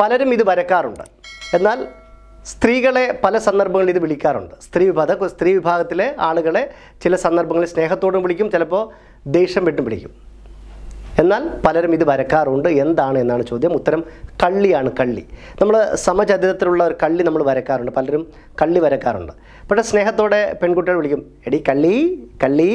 പലരും ഇത് വരക്കാറുണ്ട് എന്നാൽ സ്ത്രീകളെ പല സന്ദർഭങ്ങളിൽ ഇത് വിളിക്കാറുണ്ട് സ്ത്രീ വിഭാഗ സ്ത്രീ വിഭാഗത്തിലെ ആളുകളെ ചില സന്ദർഭങ്ങളിൽ സ്നേഹത്തോടും വിളിക്കും ചിലപ്പോൾ ദേഷ്യം വിട്ടും വിളിക്കും എന്നാൽ പലരും ഇത് വരക്കാറുണ്ട് എന്താണ് എന്നാണ് ചോദ്യം ഉത്തരം കള്ളിയാണ് കള്ളി നമ്മൾ സമചരിതത്തിലുള്ള ഒരു കള്ളി നമ്മൾ വരക്കാറുണ്ട് പലരും കള്ളി വരക്കാറുണ്ട് പക്ഷേ സ്നേഹത്തോടെ പെൺകുട്ടികൾ വിളിക്കും എടി കള്ളി കള്ളി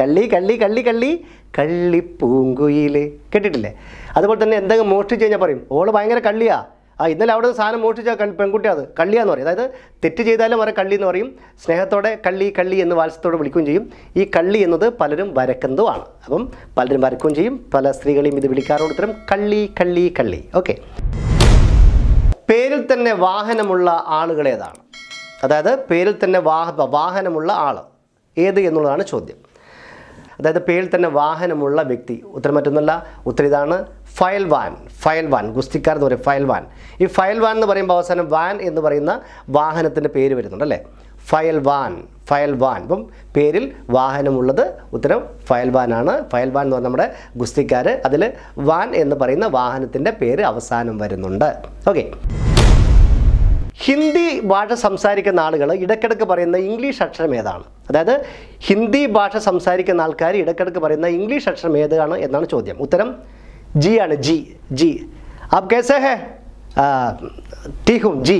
കള്ളി കള്ളി കള്ളി കള്ളി കള്ളി പൂങ്കുയില് കേട്ടിട്ടില്ലേ അതുപോലെ തന്നെ എന്തെങ്കിലും മോഷ്ടിച്ച് കഴിഞ്ഞാൽ പറയും ഓള് ഭയങ്കര കള്ളിയാ ആ ഇന്നലെ അവിടെ സാധനം മോഷ്ടിച്ച പെൺകുട്ടി അത് കള്ളിയാന്ന് പറയും അതായത് തെറ്റ് ചെയ്താലും വരെ കള്ളി എന്ന് പറയും സ്നേഹത്തോടെ കള്ളി കള്ളി എന്ന് വാത്സ്യത്തോടെ വിളിക്കുകയും ചെയ്യും ഈ കള്ളി എന്നത് പലരും വരക്കുന്നതുമാണ് അപ്പം പലരും വരക്കുകയും ചെയ്യും പല സ്ത്രീകളെയും ഇത് വിളിക്കാറുണ്ട് ഇത്തരം കള്ളി കള്ളി കള്ളി ഓക്കെ പേരിൽ തന്നെ വാഹനമുള്ള ആളുകളേതാണ് അതായത് പേരിൽ തന്നെ വാഹ വാഹനമുള്ള ആൾ ഏത് എന്നുള്ളതാണ് ചോദ്യം അതായത് പേരിൽ തന്നെ വാഹനമുള്ള വ്യക്തി ഉത്തരം മറ്റൊന്നല്ല ഉത്തരം ഇതാണ് ഫയൽ വാൻ ഫയൽ വാൻ ഗുസ്തിക്കാർ എന്ന് പറയും ഫയൽ വാൻ ഈ ഫയൽ വാൻ എന്ന് പറയുമ്പോൾ അവസാനം വാൻ എന്ന് പറയുന്ന വാഹനത്തിൻ്റെ പേര് വരുന്നുണ്ട് അല്ലേ ഫയൽ വാൻ ഫയൽ വാൻ ഇപ്പം പേരിൽ വാഹനമുള്ളത് ഉത്തരം ഫയൽ വാനാണ് ഫയൽ വാൻ എന്ന് പറഞ്ഞാൽ നമ്മുടെ ഗുസ്തിക്കാർ അതിൽ വാൻ എന്ന് പറയുന്ന വാഹനത്തിൻ്റെ പേര് അവസാനം വരുന്നുണ്ട് ഓക്കെ ഹിന്ദി ഭാഷ സംസാരിക്കുന്ന ആളുകൾ ഇടയ്ക്കിടയ്ക്ക് പറയുന്ന ഇംഗ്ലീഷ് അക്ഷരം ഏതാണ് അതായത് ഹിന്ദി ഭാഷ സംസാരിക്കുന്ന ആൾക്കാർ ഇടയ്ക്കിടയ്ക്ക് പറയുന്ന ഇംഗ്ലീഷ് അക്ഷരം ഏതാണ് എന്നാണ് ചോദ്യം ഉത്തരം ജി ആണ് ജി ജി ആപ് കേസേ ഹേ ടീഹും ജി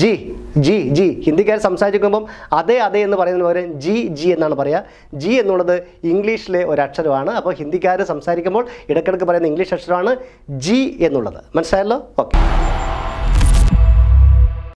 ജി ജി ജി ഹിന്ദിക്കാർ സംസാരിക്കുമ്പം അതെ അതെ എന്ന് പറയുന്നത് പകരം ജി ജി എന്നാണ് പറയുക ജി എന്നുള്ളത് ഇംഗ്ലീഷിലെ ഒരു അക്ഷരമാണ് അപ്പോൾ ഹിന്ദിക്കാർ സംസാരിക്കുമ്പോൾ ഇടയ്ക്കിടയ്ക്ക് പറയുന്ന ഇംഗ്ലീഷ് അക്ഷരമാണ് ജി എന്നുള്ളത് മനസ്സിലായല്ലോ ഓക്കെ